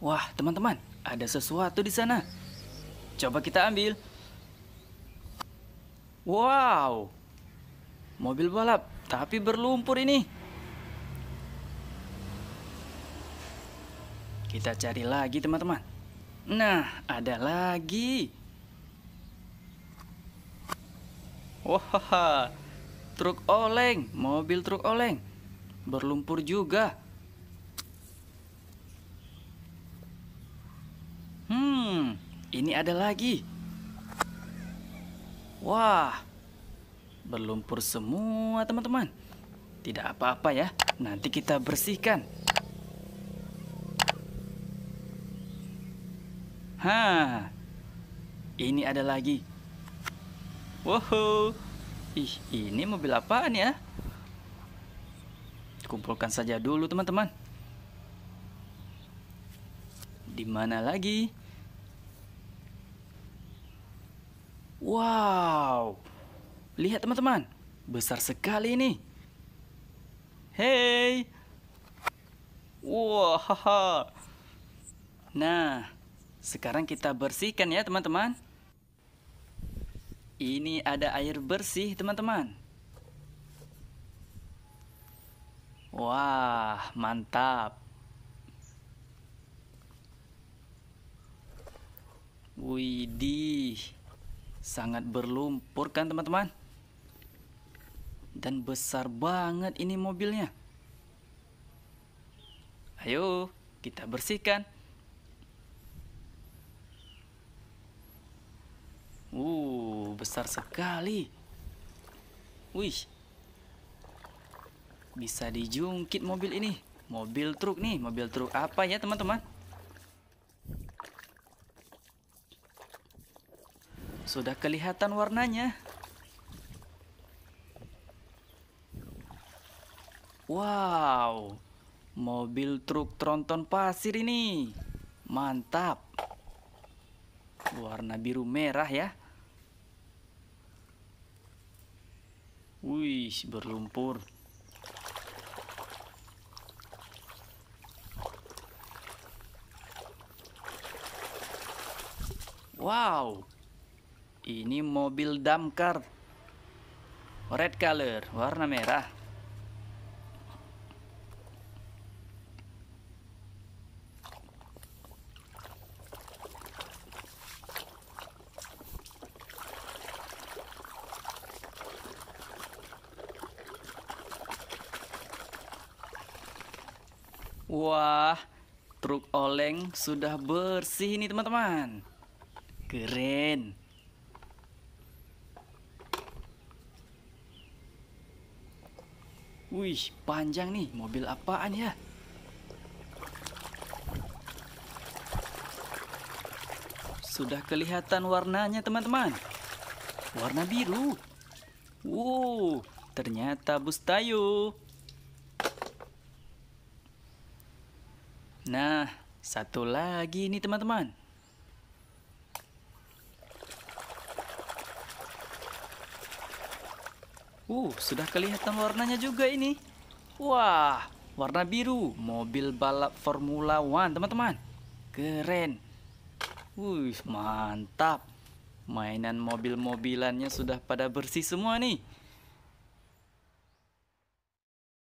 Wah, teman-teman, ada sesuatu di sana. Coba kita ambil. Wow, mobil balap, tapi berlumpur ini. Kita cari lagi, teman-teman. Nah, ada lagi. Wah, truk oleng, mobil truk oleng, berlumpur juga. Ini ada lagi. Wah, berlumpur semua teman-teman. Tidak apa-apa ya, nanti kita bersihkan. Ha, ini ada lagi. Wow, ih ini mobil apaan ya? Kumpulkan saja dulu teman-teman. Di mana lagi? Wow, lihat teman-teman, besar sekali ini. Hey, wow, Nah, sekarang kita bersihkan ya teman-teman. Ini ada air bersih teman-teman. Wah, mantap. Widih sangat berlumpur kan teman-teman dan besar banget ini mobilnya ayo kita bersihkan uh besar sekali wih bisa dijungkit mobil ini mobil truk nih mobil truk apa ya teman-teman Sudah kelihatan warnanya. Wow, mobil truk tronton pasir ini. Mantap. Warna biru merah ya. Wih, berlumpur. Wow, ini mobil damkar. Red color, warna merah. Wah, truk oleng sudah bersih ini teman-teman. Keren. Wih, panjang nih. Mobil apaan ya? Sudah kelihatan warnanya, teman-teman. Warna biru. Wow, ternyata bus tayo. Nah, satu lagi nih teman-teman. Uh, sudah kelihatan warnanya juga ini. Wah, warna biru. Mobil balap Formula One, teman-teman. Keren. Wih, mantap. Mainan mobil-mobilannya sudah pada bersih semua nih.